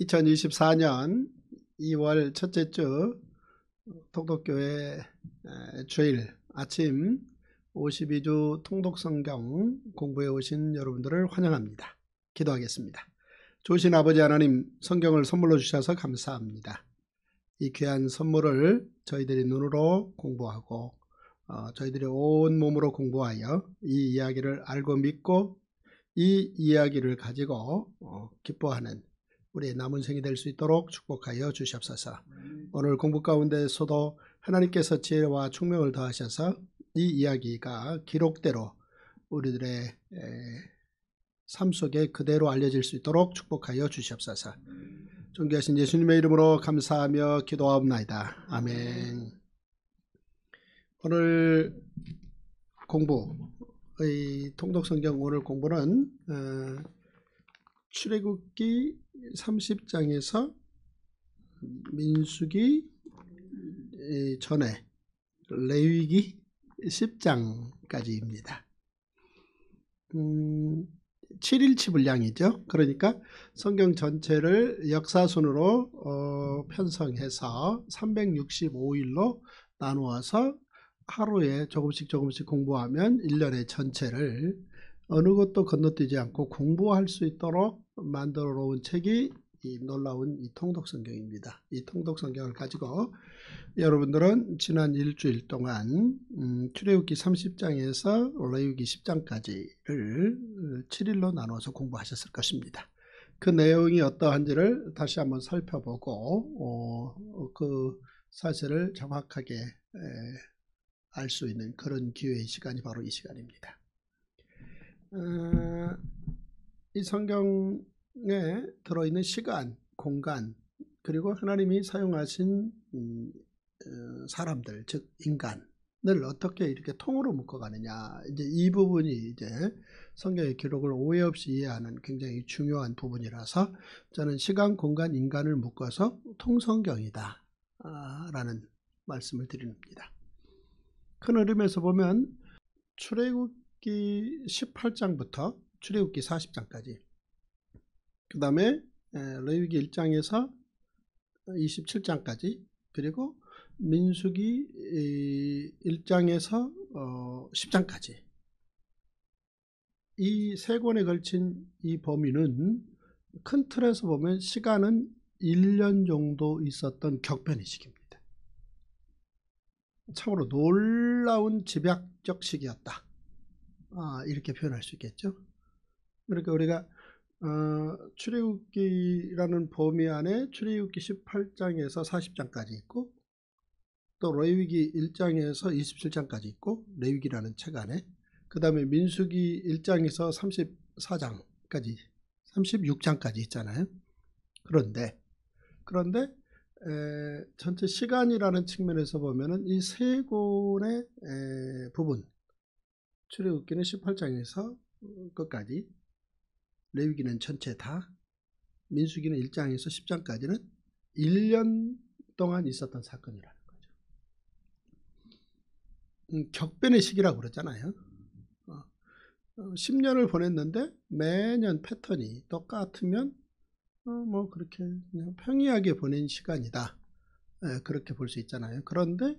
2024년 2월 첫째 주독독교회 주일 아침 52주 통독성경 공부에 오신 여러분들을 환영합니다. 기도하겠습니다. 조신 아버지 하나님 성경을 선물로 주셔서 감사합니다. 이 귀한 선물을 저희들이 눈으로 공부하고 어, 저희들이 온 몸으로 공부하여 이 이야기를 알고 믿고 이 이야기를 가지고 어, 기뻐하는 우리의 남은 생이 될 수 있도록 축복하여 주시옵소서. 오늘 공부 가운데서도 하나님께서 지혜와 총명을 더하셔서 이 이야기가 기록대로 우리들의 삶 속에 그대로 알려질 수 있도록 축복하여 주시옵소서. 존귀하신 예수님의 이름으로 감사하며 기도하옵나이다. 아멘. 오늘 공부의 통독성경 오늘 공부는 어, 출애굽기 30장에서 민수기 전에 레위기 10장까지입니다. 음, 7일치 분량이죠. 그러니까 성경 전체를 역사순으로 어, 편성해서 365일로 나누어서 하루에 조금씩 조금씩 공부하면 1년의 전체를 어느 것도 건너뛰지 않고 공부할 수 있도록 만들어 놓은 책이 이 놀라운 이 통독성경입니다. 이 통독성경을 가지고 여러분들은 지난 일주일 동안 음, 출애굽기 30장에서 레위기 10장까지를 7일로 나눠서 공부하셨을 것입니다. 그 내용이 어떠한지를 다시 한번 살펴보고 어, 그 사실을 정확하게 알 수 있는 그런 기회의 시간이 바로 이 시간입니다. 어... 이 성경에 들어있는 시간, 공간, 그리고 하나님이 사용하신 음, 어, 사람들, 즉 인간을 어떻게 이렇게 통으로 묶어가느냐. 이제 이 부분이 이제 성경의 기록을 오해 없이 이해하는 굉장히 중요한 부분이라서 저는 시간, 공간, 인간을 묶어서 통성경이다. 아, 라는 말씀을 드립니다. 큰 흐름에서 보면 출애굽기 18장부터 출애굽기 40장까지 그 다음에 레위기 1장에서 27장까지 그리고 민수기 1장에서 10장까지 어, 이세 권에 걸친 이 범위는 큰 틀에서 보면 시간은 1년 정도 있었던 격변의기입니다 참으로 놀라운 집약적 시기였다. 아, 이렇게 표현할 수 있겠죠. 그러니까 우리가 어, 출애굽기라는 범위 안에 출애굽기 18장에서 40장까지 있고 또 레위기 1장에서 27장까지 있고 레위기라는 책 안에 그 다음에 민수기 1장에서 34장까지 36장까지 있잖아요. 그런데 그런데 에, 전체 시간이라는 측면에서 보면은 이 세 권의 부분 출애굽기는 18장에서 끝까지 레위기는 전체 다, 민수기는 1장에서 10장까지는 1년 동안 있었던 사건이라는 거죠. 음, 격변의 시기라고 그러잖아요 어, 어, 10년을 보냈는데 매년 패턴이 똑같으면 어, 뭐 그렇게 그냥 평이하게 보낸 시간이다. 예, 그렇게 볼 수 있잖아요. 그런데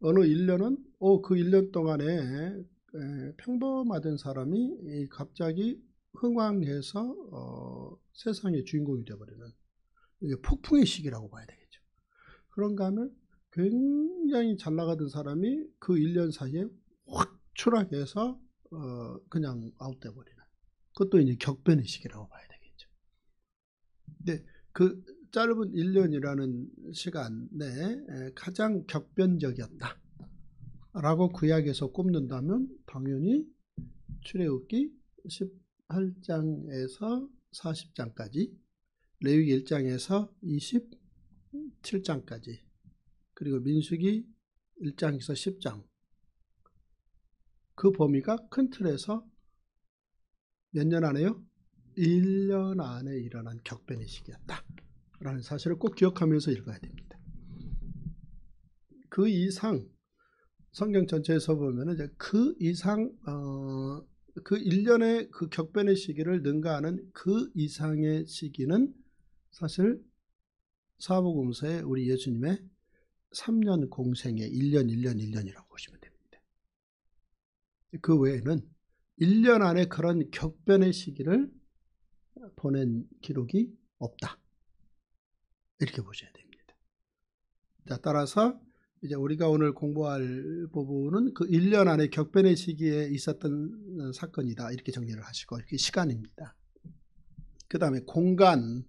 어느 1년은 오, 어, 그 1년 동안에 에, 평범하던 사람이 갑자기 흥황해서 어, 세상의 주인공이 되어버리는 이게 폭풍의 시기라고 봐야 되겠죠. 그런가 하면 굉장히 잘 나가던 사람이 그 1년 사이에 확 추락해서 어, 그냥 아웃돼 버리는 그것도 이제 격변의 시기라고 봐야 되겠죠. 근데 그 짧은 1년이라는 시간 내에 가장 격변적이었다. 라고 그 약에서 꼽는다면 당연히 출애굽기 10 8장에서 40장까지 레위 1장에서 27장까지 그리고 민수기 1장에서 10장 그 범위가 큰 틀에서 몇 년 안에요? 1년 안에 일어난 격변의 시기였다 라는 사실을 꼭 기억하면서 읽어야 됩니다. 그 이상 성경 전체에서 보면 이그 이상 어, 그 1년의 그 격변의 시기를 능가하는 그 이상의 시기는 사실 사복음서에 우리 예수님의 3년 공생의 1년 1년 1년이라고 보시면 됩니다. 그 외에는 1년 안에 그런 격변의 시기를 보낸 기록이 없다. 이렇게 보셔야 됩니다. 자, 따라서 이제 우리가 오늘 공부할 부분은 그 1년 안에 격변의 시기에 있었던 어, 사건이다. 이렇게 정리를 하시고, 이렇게 시간입니다. 그 다음에 공간,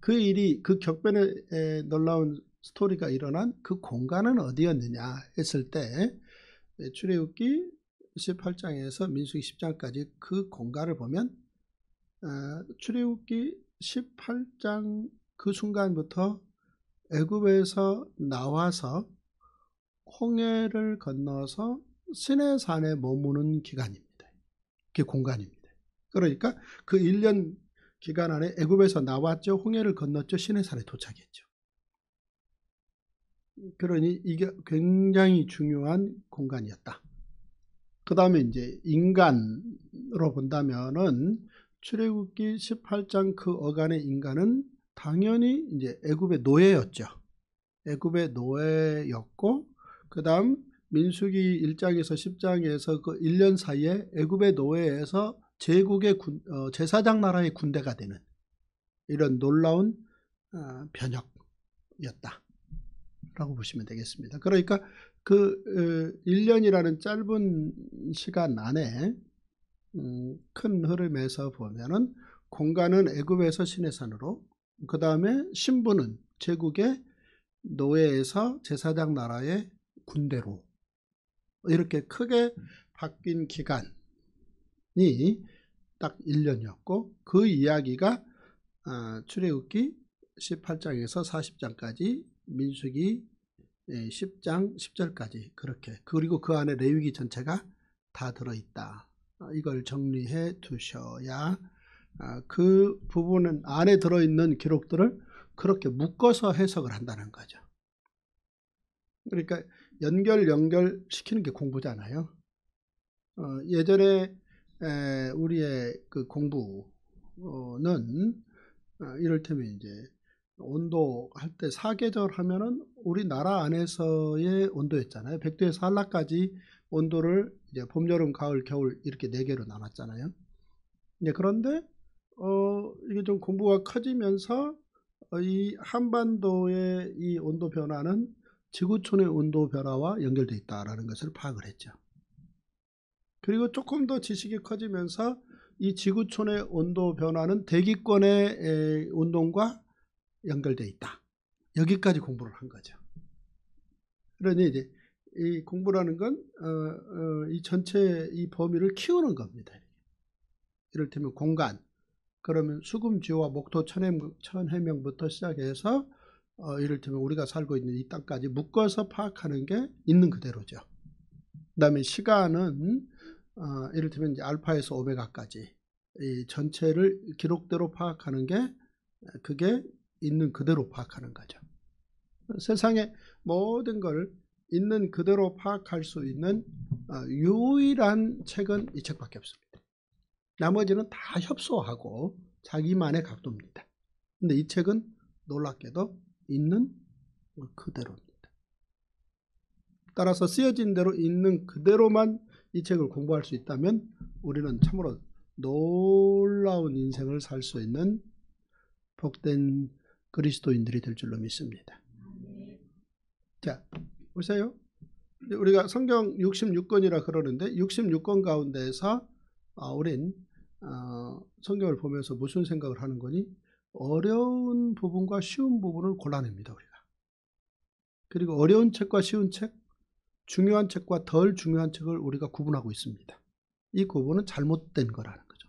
그 일이, 그 격변의 놀라운 스토리가 일어난 그 공간은 어디였느냐 했을 때, 예, 출애굽기 18장에서 민수기 10장까지 그 공간을 보면, 어, 출애굽기 18장 그 순간부터 애굽에서 나와서 홍해를 건너서 시내산에 머무는 기간입니다. 그 공간입니다. 그러니까 그 1년 기간 안에 애굽에서 나왔죠. 홍해를 건넜죠. 시내산에 도착했죠. 그러니 이게 굉장히 중요한 공간이었다. 그 다음에 이제 인간으로 본다면은 출애굽기 18장 그 어간의 인간은 당연히 이제 애굽의 노예였죠. 애굽의 노예였고 그 다음 민수기 1장에서 10장에서 그 1년 사이에 애굽의 노예에서 제국의 군, 어, 제사장 나라의 군대가 되는 이런 놀라운 어, 변혁이었다. 라고 보시면 되겠습니다. 그러니까 그 어, 1년이라는 짧은 시간 안에 음, 큰 흐름에서 보면은 공간은 애굽에서 시내산으로 그 다음에 신부는 제국의 노예에서 제사장 나라의 군대로 이렇게 크게 음. 바뀐 기간이 딱 1년이었고 그 이야기가 아, 출애굽기 18장에서 40장까지 민수기 10장 예, 10절까지 그렇게 그리고 그 안에 레위기 전체가 다 들어있다. 아, 이걸 정리해 두셔야 아, 그 부분은 안에 들어있는 기록들을 그렇게 묶어서 해석을 한다는 거죠. 그러니까 연결 연결시키는 게 공부잖아요. 어, 예전에 에, 우리의 그 공부는 어, 이를테면 이제 온도 할 때 사계절 하면은 우리나라 안에서의 온도였잖아요. 백도에서 한라까지 온도를 이제 봄, 여름, 가을, 겨울 이렇게 네 개로 나눴잖아요. 네, 그런데 어, 이게 좀 공부가 커지면서 이 한반도의 이 온도 변화는 지구촌의 온도 변화와 연결되어 있다는 것을 파악을 했죠. 그리고 조금 더 지식이 커지면서 이 지구촌의 온도 변화는 대기권의 운동과 연결되어 있다. 여기까지 공부를 한 거죠. 그러니 이제 이 공부라는 건이 어, 어, 전체 이 범위를 키우는 겁니다. 이를테면 공간, 그러면 수금, 지와 목토, 천해명, 천해명부터 시작해서 어, 이를테면 우리가 살고 있는 이 땅까지 묶어서 파악하는 게 있는 그대로죠. 그 다음에 시간은 어, 이를테면 이제 알파에서 오메가까지 이 전체를 기록대로 파악하는 게 그게 있는 그대로 파악하는 거죠. 세상의 모든 걸 있는 그대로 파악할 수 있는 어, 유일한 책은 이 책밖에 없습니다. 나머지는 다 협소하고 자기만의 각도입니다. 근데 이 책은 놀랍게도 있는 그대로입니다. 따라서 쓰여진 대로 있는 그대로만 이 책을 공부할 수 있다면 우리는 참으로 놀라운 인생을 살 수 있는 복된 그리스도인들이 될 줄로 믿습니다. 자, 보세요. 우리가 성경 66권이라 그러는데 66권 가운데서 에 아, 우린 어, 성경을 보면서 무슨 생각을 하는 거니? 어려운 부분과 쉬운 부분을 골라냅니다. 우리가. 그리고 어려운 책과 쉬운 책, 중요한 책과 덜 중요한 책을 우리가 구분하고 있습니다. 이 구분은 잘못된 거라는 거죠.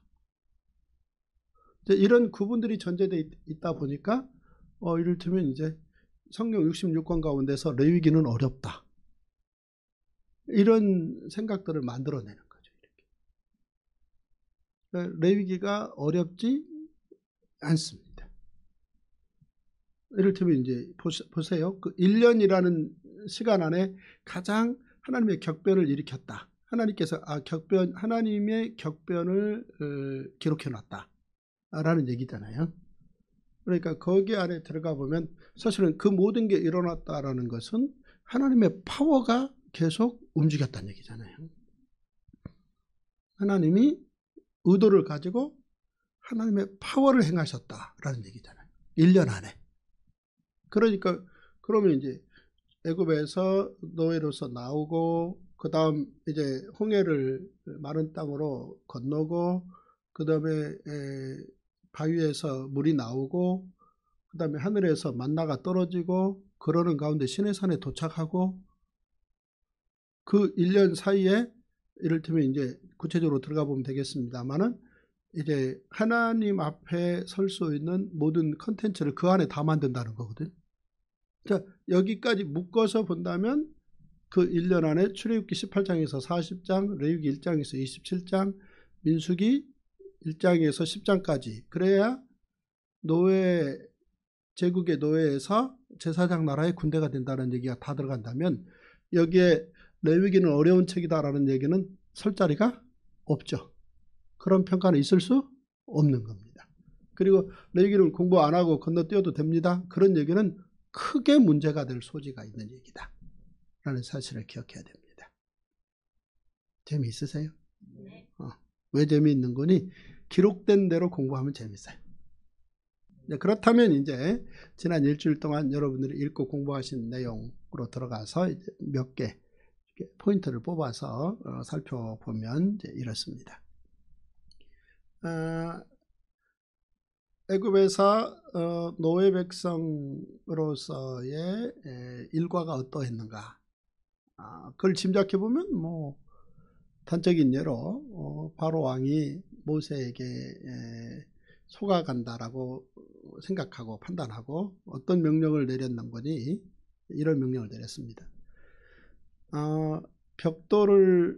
이런 구분들이 전제되어 있다 보니까 어, 이를테면 이제 성경 66권 가운데서 레위기는 어렵다. 이런 생각들을 만들어내는 거죠. 이렇게. 네, 레위기가 어렵지 않습니다. 이를테면 이제 보세요. 그 1년이라는 시간 안에 가장 하나님의 격변을 일으켰다. 하나님께서 아 격변 하나님의 격변을 어, 기록해 놨다라는 얘기잖아요. 그러니까 거기 안에 들어가 보면 사실은 그 모든 게 일어났다라는 것은 하나님의 파워가 계속 움직였다는 얘기잖아요. 하나님이 의도를 가지고 하나님의 파워를 행하셨다라는 얘기잖아요. 1년 안에. 그러니까 그러면 이제 애굽에서 노예로서 나오고 그 다음 이제 홍해를 마른 땅으로 건너고 그 다음에 바위에서 물이 나오고 그 다음에 하늘에서 만나가 떨어지고 그러는 가운데 시내산에 도착하고 그 1년 사이에 이를테면 이제 구체적으로 들어가 보면 되겠습니다만은 이제 하나님 앞에 설 수 있는 모든 컨텐츠를 그 안에 다 만든다는 거거든. 자, 여기까지 묶어서 본다면 그 1년 안에 출애굽기 18장에서 40장, 레위기 1장에서 27장, 민수기 1장에서 10장까지 그래야 노예 제국의 노예에서 제사장 나라의 군대가 된다는 얘기가 다 들어간다면 여기에 레위기는 어려운 책이다라는 얘기는 설 자리가 없죠. 그런 평가는 있을 수 없는 겁니다. 그리고 레위기는 공부 안 하고 건너뛰어도 됩니다. 그런 얘기는 크게 문제가 될 소지가 있는 얘기다. 라는 사실을 기억해야 됩니다. 재미있으세요? 네. 어, 왜 재미있는 거니? 기록된 대로 공부하면 재밌어요. 네, 그렇다면 이제 지난 일주일 동안 여러분들이 읽고 공부하신 내용으로 들어가서 몇 개 포인트를 뽑아서 어, 살펴보면 이렇습니다. 어, 애굽에서 어, 노예 백성으로서의 일과가 어떠했는가 아, 그걸 짐작해 보면 뭐 단적인 예로 어, 바로 왕이 모세에게 속아간다라고 생각하고 판단하고 어떤 명령을 내렸는 거니 이런 명령을 내렸습니다. 아, 벽돌을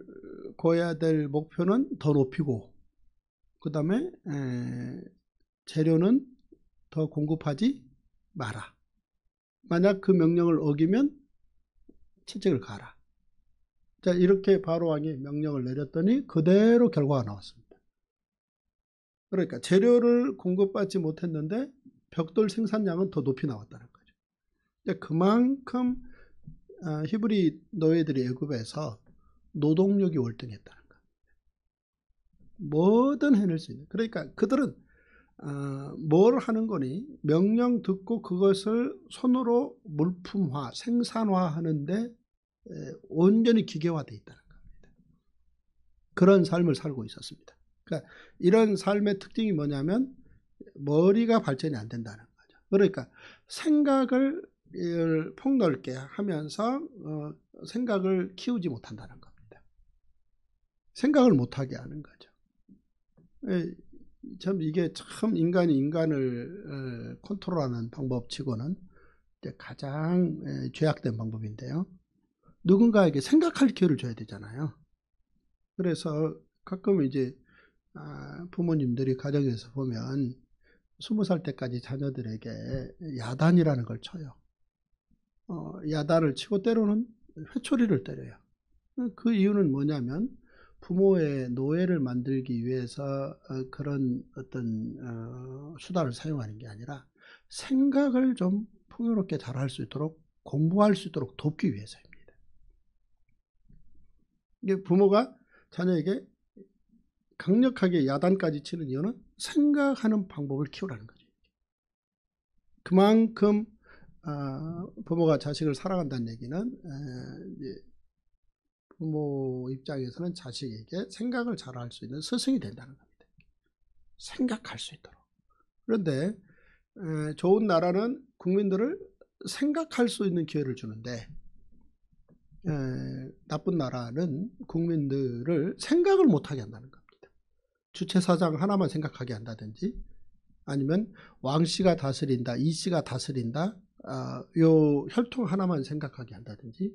고야 될 목표는 더 높이고 그 다음에 재료는 더 공급하지 마라. 만약 그 명령을 어기면 채찍을 가라. 자 이렇게 바로왕이 명령을 내렸더니 그대로 결과가 나왔습니다. 그러니까 재료를 공급받지 못했는데 벽돌 생산량은 더 높이 나왔다는 거죠. 그만큼 아, 히브리 노예들이 애굽에서 노동력이 월등했다는 겁니다. 뭐든 해낼 수 있는. 그러니까 그들은 어, 뭘 하는 거니 명령 듣고 그것을 손으로 물품화 생산화 하는데 온전히 기계화되어 있다는 겁니다. 그런 삶을 살고 있었습니다. 그러니까 이런 삶의 특징이 뭐냐면 머리가 발전이 안 된다는 거죠. 그러니까 생각을 폭넓게 하면서 어, 생각을 키우지 못한다는 겁니다. 생각을 못하게 하는 거죠. 예, 참 이게 참 인간이 인간을 어, 컨트롤하는 방법치고는 가장 죄악된 방법인데요. 누군가에게 생각할 기회를 줘야 되잖아요. 그래서 가끔 이제 아, 부모님들이 가정에서 보면 스무 살 때까지 자녀들에게 야단이라는 걸 쳐요. 어, 야단을 치고 때로는 회초리를 때려요. 그 이유는 뭐냐면 부모의 노예를 만들기 위해서 어, 그런 어떤 어, 수단을 사용하는 게 아니라 생각을 좀 풍요롭게 잘 할 수 있도록 공부할 수 있도록 돕기 위해서입니다. 이게 부모가 자녀에게 강력하게 야단까지 치는 이유는 생각하는 방법을 키우라는 거죠. 그만큼 어, 부모가 자식을 사랑한다는 얘기는 부모 입장에서는 자식에게 생각을 잘 할 수 있는 스승이 된다는 겁니다. 생각할 수 있도록. 그런데 좋은 나라는 국민들을 생각할 수 있는 기회를 주는데 나쁜 나라는 국민들을 생각을 못하게 한다는 겁니다. 주체사장 하나만 생각하게 한다든지 아니면 왕씨가 다스린다, 이씨가 다스린다 어, 요 혈통 하나만 생각하게 한다든지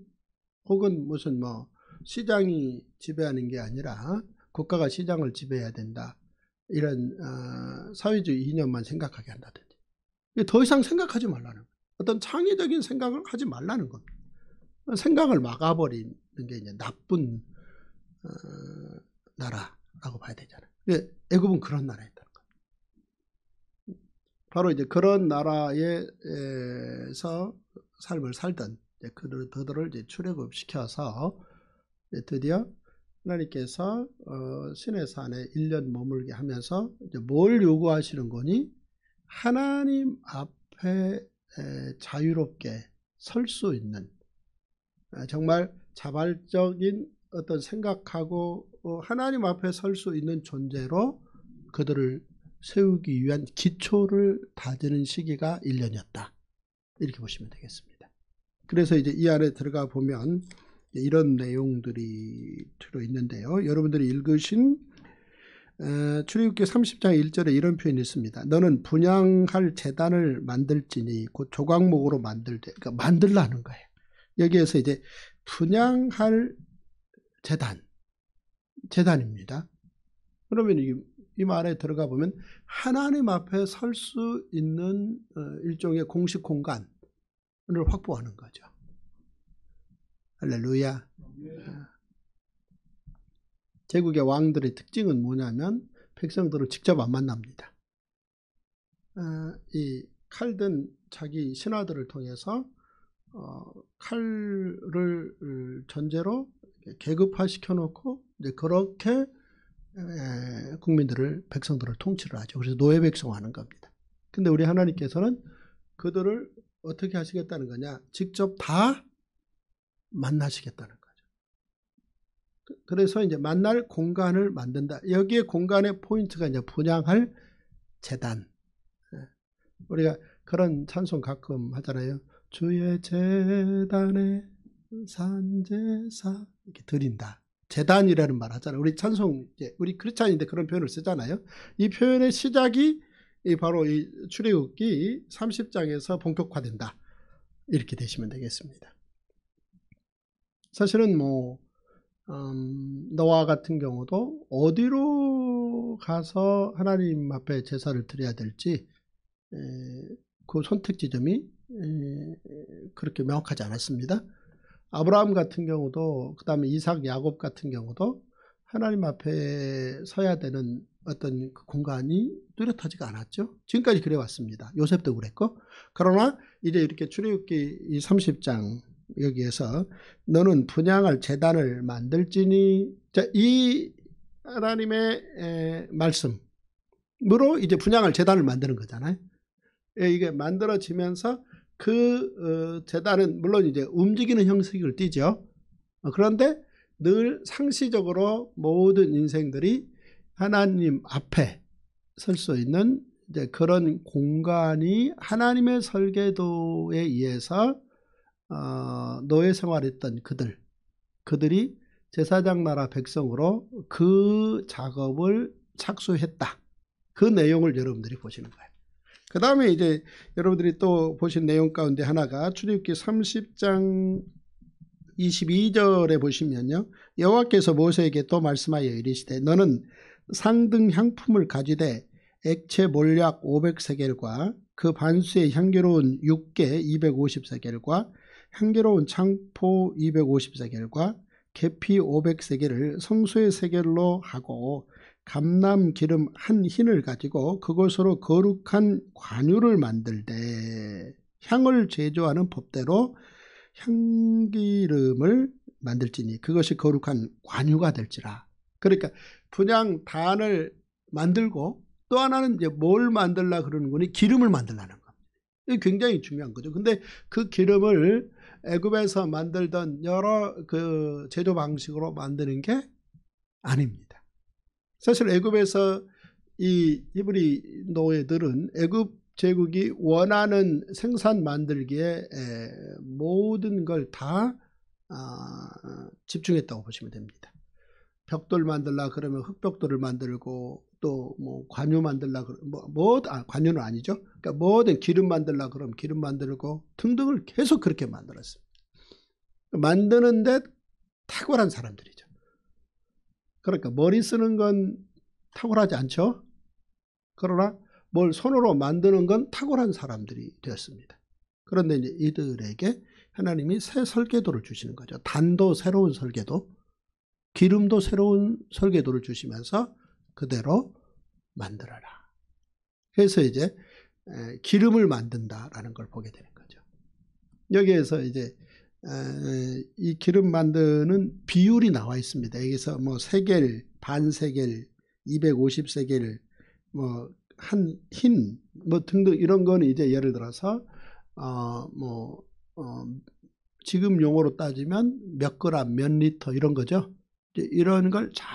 혹은 무슨 뭐 시장이 지배하는 게 아니라 국가가 시장을 지배해야 된다. 이런 어, 사회주의 이념만 생각하게 한다든지 더 이상 생각하지 말라는 거예요. 어떤 창의적인 생각을 하지 말라는 겁니다. 생각을 막아버리는 게 이제 나쁜 어, 나라라고 봐야 되잖아요. 애굽은 그런 나라였다는 겁니다. 바로 이제 그런 나라에서 삶을 살던 그들을 이제 출애굽 시켜서 네, 드디어 하나님께서 어, 신의 산에 1년 머물게 하면서 뭘 요구하시는 거니? 하나님 앞에 자유롭게 설 수 있는 아, 정말 자발적인 어떤 생각하고 어, 하나님 앞에 설 수 있는 존재로 그들을 세우기 위한 기초를 다지는 시기가 1년이었다. 이렇게 보시면 되겠습니다. 그래서 이제 이 안에 들어가 보면 이런 내용들이 들어있는데요. 여러분들이 읽으신 출애굽기 30장 1절에 이런 표현이 있습니다. 너는 분양할 재단을 만들지니 곧 조각목으로 만들되 그러니까 만들라는 거예요. 여기에서 이제 분양할 재단 재단입니다. 그러면 이, 이 말에 들어가 보면 하나님 앞에 설 수 있는 어, 일종의 공식 공간을 확보하는 거죠. 할렐루야. 제국의 왕들의 특징은 뭐냐면 백성들을 직접 안 만납니다. 아, 이 칼든 자기 신하들을 통해서 어, 칼을 전제로 계급화 시켜놓고 이제 그렇게 국민들을 백성들을 통치를 하죠. 그래서 노예 백성화하는 겁니다. 근데 우리 하나님께서는 그들을 어떻게 하시겠다는 거냐? 직접 다 만나시겠다는 거죠. 그래서 이제 만날 공간을 만든다. 여기에 공간의 포인트가 이제 분양할 재단. 예. 우리가 그런 찬송 가끔 하잖아요. 주의 재단에 산재사 이렇게 드린다. 재단이라는 말 하잖아요. 우리 찬송 우리 크리스찬인데 그런 표현을 쓰잖아요. 이 표현의 시작이 바로 이 출애굽기 30장에서 본격화된다. 이렇게 되시면 되겠습니다. 사실은 뭐 음, 너와 같은 경우도 어디로 가서 하나님 앞에 제사를 드려야 될지 에, 그 선택 지점이 에, 그렇게 명확하지 않았습니다. 아브라함 같은 경우도 그 다음에 이삭 야곱 같은 경우도 하나님 앞에 서야 되는 어떤 그 공간이 뚜렷하지가 않았죠. 지금까지 그래왔습니다. 요셉도 그랬고 그러나 이제 이렇게 출애굽기 30장 여기에서 너는 분양할 재단을 만들지니 자, 이 하나님의 에, 말씀으로 이제 분양할 재단을 만드는 거잖아요. 예, 이게 만들어지면서 그 어, 재단은 물론 이제 움직이는 형식을 띠죠. 어, 그런데 늘 상시적으로 모든 인생들이 하나님 앞에 설 수 있는 이제 그런 공간이 하나님의 설계도에 의해서 어, 노예 생활했던 그들 그들이 제사장 나라 백성으로 그 작업을 착수했다. 그 내용을 여러분들이 보시는 거예요. 그 다음에 이제 여러분들이 또 보신 내용 가운데 하나가 출입기 30장 22절에 보시면요. 여호와께서 모세에게 또 말씀하여 이르시되 너는 상등 향품을 가지되 액체 몰약 500세겔과 그 반수의 향기로운 육개 250세겔과 향기로운 창포 250세겔과 계피 500세겔을 성수의 세겔로 하고 감남 기름 한 흰을 가지고 그것으로 거룩한 관유를 만들되 향을 제조하는 법대로 향기름을 만들지니 그것이 거룩한 관유가 될지라. 그러니까 분양 단을 만들고 또 하나는 이제 뭘 만들라 그러는 거니 기름을 만들라는 겁니다. 굉장히 중요한 거죠. 근데 그 기름을 애굽에서 만들던 여러 그 제조 방식으로 만드는 게 아닙니다. 사실 애굽에서 이 히브리 노예들은 애굽 제국이 원하는 생산 만들기에 모든 걸다 아, 집중했다고 보시면 됩니다. 벽돌 만들라 그러면 흙벽돌을 만들고 또뭐 관유 만들라 그 뭐뭐 아, 관유는 아니죠. 그러니까 뭐든 기름 만들라 그럼 기름 만들고 등등을 계속 그렇게 만들었어요. 만드는데 탁월한 사람들이죠. 그러니까 머리 쓰는 건 탁월하지 않죠. 그러나 뭘 손으로 만드는 건 탁월한 사람들이 되었습니다. 그런데 이제 이들에게 하나님이 새 설계도를 주시는 거죠. 단도 새로운 설계도, 기름도 새로운 설계도를 주시면서 그대로 만들어라. 그래서 이제 기름을 만든다라는 걸 보게 되는 거죠. 여기에서 이제 이 기름 만드는 비율이 나와 있습니다. 여기서 뭐 세겔, 반세겔, 250세겔, 뭐한 흰, 뭐 등등 이런 거는 이제 예를 들어서 어뭐 어, 지금 용어로 따지면 몇 그램, 몇 리터 이런 거죠. 이런 걸잘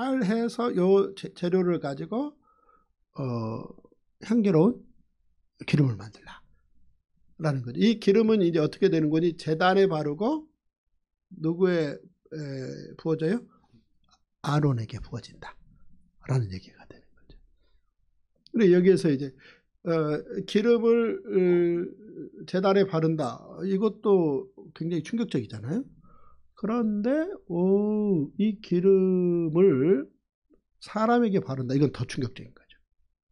잘 해서 요 재료를 가지고 어, 향기로운 기름을 만들라 라는 거죠. 이 기름은 이제 어떻게 되는 거니? 재단에 바르고 누구에 에, 부어져요? 아론에게 부어진다 라는 얘기가 되는 거죠. 그래 여기에서 이제 어, 기름을 재단에 바른다. 이것도 굉장히 충격적이잖아요. 그런데 오, 이 기름을 사람에게 바른다. 이건 더 충격적인 거죠.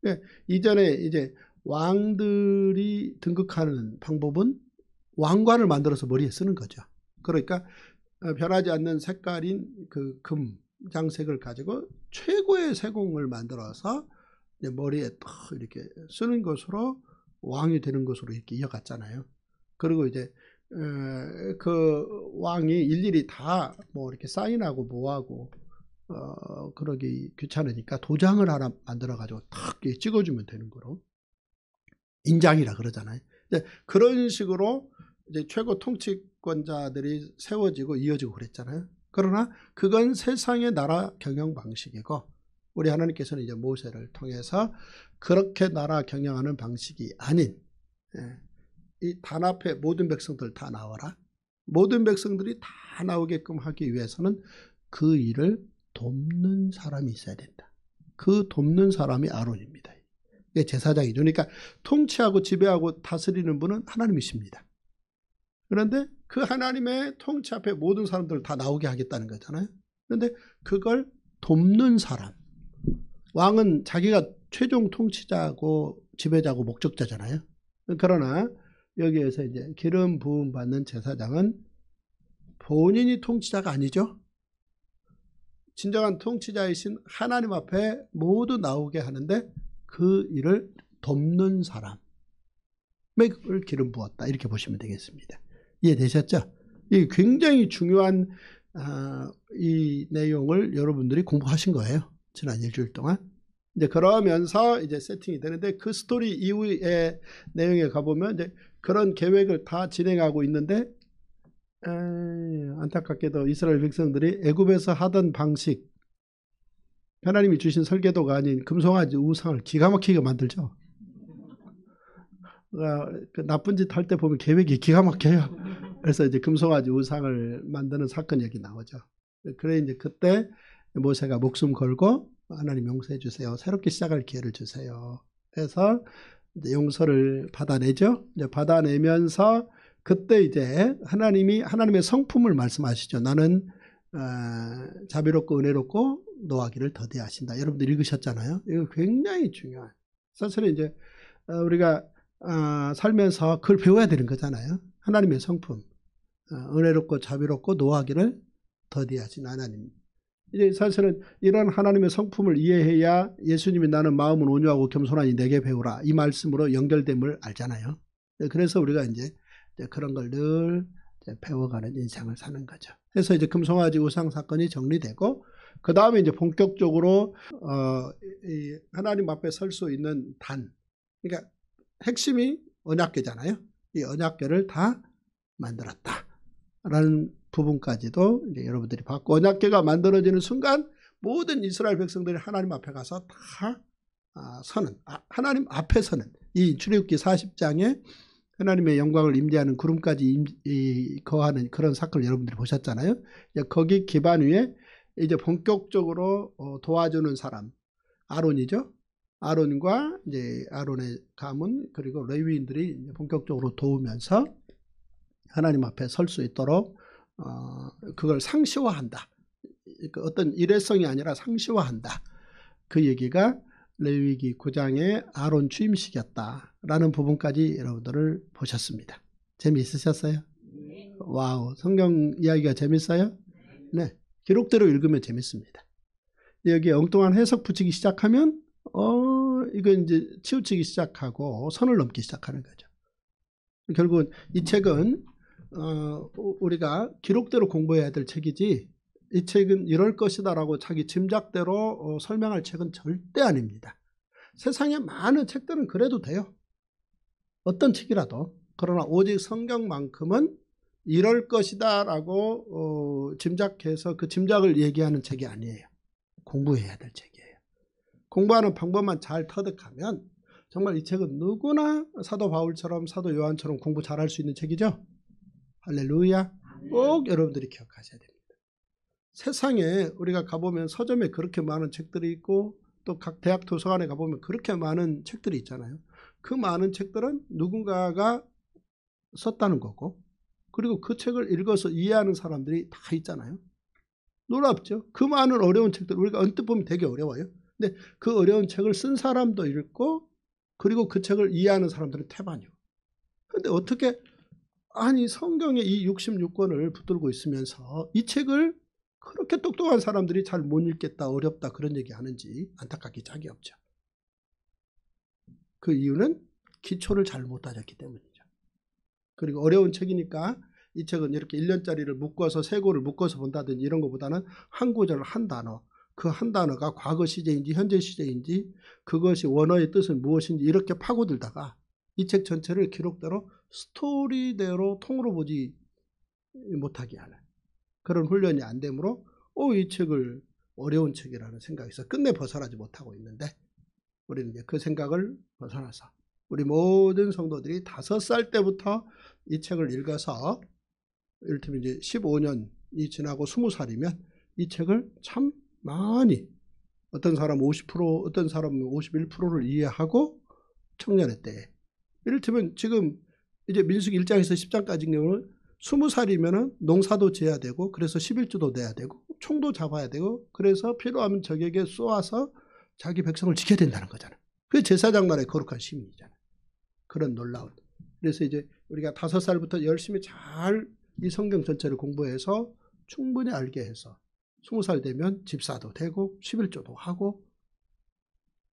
예, 이전에 이제 왕들이 등극하는 방법은 왕관을 만들어서 머리에 쓰는 거죠. 그러니까 어, 변하지 않는 색깔인 그 금, 장색을 가지고 최고의 세공을 만들어서 머리에 딱 이렇게 쓰는 것으로 왕이 되는 것으로 이렇게 이어갔잖아요. 그리고 이제 그 왕이 일일이 다 뭐 이렇게 사인하고 뭐하고 어, 그러기 귀찮으니까 도장을 하나 만들어 가지고 탁 찍어주면 되는 거로 인장이라 그러잖아요. 이제 그런 식으로 이제 최고 통치권자들이 세워지고 이어지고 그랬잖아요. 그러나 그건 세상의 나라 경영 방식이고 우리 하나님께서는 이제 모세를 통해서 그렇게 나라 경영하는 방식이 아닌 예, 이단 앞에 모든 백성들 다 나와라. 모든 백성들이 다 나오게끔 하기 위해서는 그 일을 돕는 사람이 있어야 된다. 그 돕는 사람이 아론입니다. 이게 제사장이죠. 그러니까 통치하고 지배하고 다스리는 분은 하나님이십니다. 그런데 그 하나님의 통치 앞에 모든 사람들 을다 나오게 하겠다는 거잖아요. 그런데 그걸 돕는 사람. 왕은 자기가 최종 통치자고 지배자고 목적자잖아요. 그러나 여기에서 이제 기름 부음 받는 제사장은 본인이 통치자가 아니죠. 진정한 통치자이신 하나님 앞에 모두 나오게 하는데 그 일을 돕는 사람을 기름 부었다 이렇게 보시면 되겠습니다. 이해되셨죠? 이 굉장히 중요한 아, 이 내용을 여러분들이 공부하신 거예요. 지난 일주일 동안. 이제 그러면서 이제 세팅이 되는데 그 스토리 이후의 내용에 가보면 이제 그런 계획을 다 진행하고 있는데 에이, 안타깝게도 이스라엘 백성들이 애굽에서 하던 방식 하나님이 주신 설계도가 아닌 금송아지 우상을 기가 막히게 만들죠. 어, 그 나쁜 짓 할 때 보면 계획이 기가 막혀요. 그래서 이제 금송아지 우상을 만드는 사건 얘기 나오죠. 그래 이제 그때 모세가 목숨 걸고 하나님 용서해 주세요. 새롭게 시작할 기회를 주세요. 해서 용서를 받아내죠. 받아내면서 그때 이제 하나님이 하나님의 성품을 말씀하시죠. 나는 어, 자비롭고 은혜롭고 노하기를 더디하신다. 여러분들 읽으셨잖아요. 이거 굉장히 중요한. 사실은 이제 어, 우리가 어, 살면서 그걸 배워야 되는 거잖아요. 하나님의 성품. 어, 은혜롭고 자비롭고 노하기를 더디하신 하나님. 이제 사실은 이런 하나님의 성품을 이해해야 예수님이 나는 마음은 온유하고 겸손하니 내게 배우라 이 말씀으로 연결됨을 알잖아요. 네, 그래서 우리가 이제 그런 걸 늘 배워가는 인생을 사는 거죠. 그래서 이제 금송아지 우상 사건이 정리되고 그 다음에 이제 본격적으로 어, 하나님 앞에 설 수 있는 단 그러니까 핵심이 언약계잖아요. 이 언약계를 다 만들었다라는 부분까지도 여러분들이 받고 언약계가 만들어지는 순간 모든 이스라엘 백성들이 하나님 앞에 가서 다 아, 서는 아, 하나님 앞에 서는 이 출애굽기 40장에 하나님의 영광을 임대하는 구름까지 거하는 그런 사건을 여러분들이 보셨잖아요. 거기 기반 위에 이제 본격적으로 어, 도와주는 사람 아론이죠. 아론과 이제 아론의 가문 그리고 레위인들이 본격적으로 도우면서 하나님 앞에 설 수 있도록 어, 그걸 상시화한다. 그러니까 어떤 일회성이 아니라 상시화한다. 그 얘기가 레위기 9장의 아론 취임식이었다라는 부분까지 여러분들을 보셨습니다. 재미있으셨어요? 네. 와우, 성경 이야기가 재밌어요? 네. 기록대로 읽으면 재밌습니다. 여기 엉뚱한 해석 붙이기 시작하면 어 이거 이제 치우치기 시작하고 선을 넘기 시작하는 거죠. 결국은 이 책은 어, 우리가 기록대로 공부해야 될 책이지 이 책은 이럴 것이다 라고 자기 짐작대로 어, 설명할 책은 절대 아닙니다. 세상에 많은 책들은 그래도 돼요. 어떤 책이라도 그러나 오직 성경만큼은 이럴 것이다 라고 어, 짐작해서 그 짐작을 얘기하는 책이 아니에요. 공부해야 될 책이에요. 공부하는 방법만 잘 터득하면 정말 이 책은 누구나 사도 바울처럼 사도 요한처럼 공부 잘할 수 있는 책이죠. 할렐루야. 꼭 여러분들이 기억하셔야 됩니다. 세상에 우리가 가보면 서점에 그렇게 많은 책들이 있고 또 각 대학 도서관에 가보면 그렇게 많은 책들이 있잖아요. 그 많은 책들은 누군가가 썼다는 거고 그리고 그 책을 읽어서 이해하는 사람들이 다 있잖아요. 놀랍죠? 그 많은 어려운 책들 우리가 언뜻 보면 되게 어려워요. 근데 그 어려운 책을 쓴 사람도 읽고 그리고 그 책을 이해하는 사람들은 태반이요. 근데 어떻게 아니 성경의 이 66권을 붙들고 있으면서 이 책을 그렇게 똑똑한 사람들이 잘 못 읽겠다 어렵다 그런 얘기 하는지 안타깝게 짝이 없죠. 그 이유는 기초를 잘 못 다졌기 때문이죠. 그리고 어려운 책이니까 이 책은 이렇게 1년짜리를 묶어서 세 고를 묶어서 본다든지 이런 것보다는 한 구절 한 단어 그 한 단어가 과거 시제인지 현재 시제인지 그것이 원어의 뜻은 무엇인지 이렇게 파고들다가 이 책 전체를 기록대로 스토리대로 통으로 보지 못하게 하는 그런 훈련이 안 되므로 오, 어, 이 책을 어려운 책이라는 생각에서 끝내 벗어나지 못하고 있는데 우리는 이제 그 생각을 벗어나서 우리 모든 성도들이 다섯 살 때부터 이 책을 읽어서 이를테면 이제 15년이 지나고 20살이면 이 책을 참 많이 어떤 사람 50% 어떤 사람 51%를 이해하고 청년의 때 이를테면 지금 이제 민숙기 1장에서 10장까지인 경우는 2 0살이면 농사도 지어야 되고 그래서 11주도 내야 되고 총도 잡아야 되고 그래서 필요하면 적에게 쏘아서 자기 백성을 지켜야 된다는 거잖아요. 그게 제사장만의 거룩한 시민이잖아요. 그런 놀라운. 그래서 이제 우리가 5 살부터 열심히 잘 이 성경 전체를 공부해서 충분히 알게 해서 2 0살 되면 집사도 되고 1 1조도 하고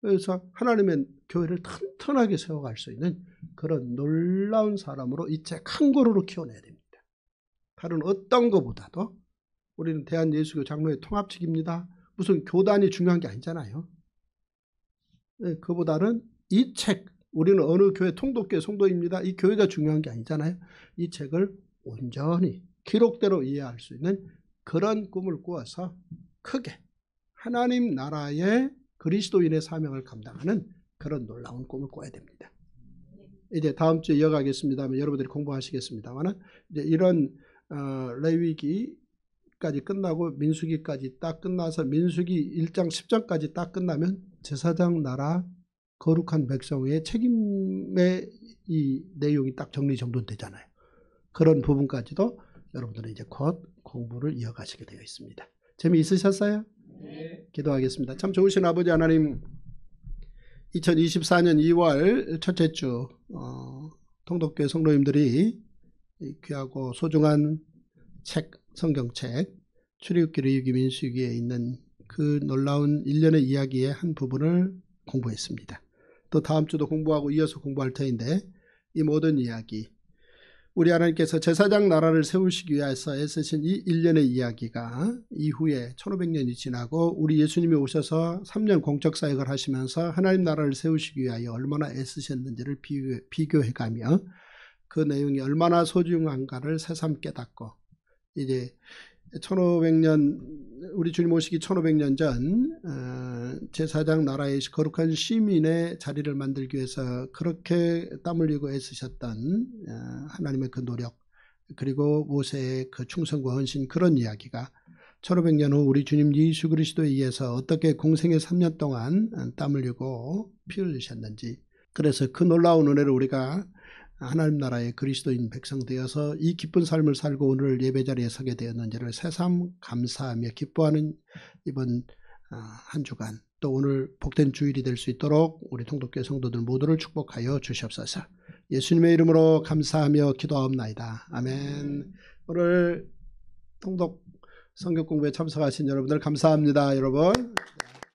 그래서 하나님의 교회를 튼튼하게 세워갈 수 있는 그런 놀라운 사람으로 이 책한 고루로 키워내야 됩니다. 다른 어떤 것보다도 우리는 대한예수교 장로의 통합측입니다. 무슨 교단이 중요한 게 아니잖아요. 네, 그보다는 이 책, 우리는 어느 교회 통독교회 성도입니다. 이 교회가 중요한 게 아니잖아요. 이 책을 온전히 기록대로 이해할 수 있는 그런 꿈을 꾸어서 크게 하나님 나라의 그리스도인의 사명을 감당하는 그런 놀라운 꿈을 꿔야 됩니다. 이제 다음 주에 이어가겠습니다만 여러분들이 공부하시겠습니다만 이제 이런 어, 레위기까지 끝나고 민수기까지 딱 끝나서 민수기 1장 10장까지 딱 끝나면 제사장 나라 거룩한 백성의 책임의 이 내용이 딱 정리 정돈되잖아요. 그런 부분까지도 여러분들은 이제 곧 공부를 이어가시게 되어 있습니다. 재미있으셨어요? 기도하겠습니다. 참 좋으신 아버지 하나님 2024년 2월 첫째 주 어, 통독교회 성도님들이 귀하고 소중한 책 성경책 출입기를유기 민수기에 있는 그 놀라운 일련의 이야기의 한 부분을 공부했습니다. 또 다음 주도 공부하고 이어서 공부할 터인데 이 모든 이야기 우리 하나님께서 제사장 나라를 세우시기 위해서 애쓰신 이 일련의 이야기가 이후에 1500년이 지나고 우리 예수님이 오셔서 3년 공적 사역을 하시면서 하나님 나라를 세우시기 위하여 얼마나 애쓰셨는지를 비교해 가며 그 내용이 얼마나 소중한가를 새삼 깨닫고 이제 1500년 우리 주님 오시기 1500년 전제사장 어, 나라의 거룩한 시민의 자리를 만들기 위해서 그렇게 땀 흘리고 애쓰셨던 어, 하나님의 그 노력 그리고 모세의 그 충성과 헌신 그런 이야기가 1500년 후 우리 주님 예수 그리스도에 의해서 어떻게 공생의 3년 동안 땀 흘리고 피 흘리셨는지 그래서 그 놀라운 은혜를 우리가 하나님 나라의 그리스도인 백성 되어서 이 기쁜 삶을 살고 오늘 예배자리에 서게 되었는지를 새삼 감사하며 기뻐하는 이번 어, 한 주간 또 오늘 복된 주일이 될 수 있도록 우리 통독교 성도들 모두를 축복하여 주시옵소서. 예수님의 이름으로 감사하며 기도하옵나이다. 아멘. 오늘 통독 성경 공부에 참석하신 여러분들 감사합니다. 여러분.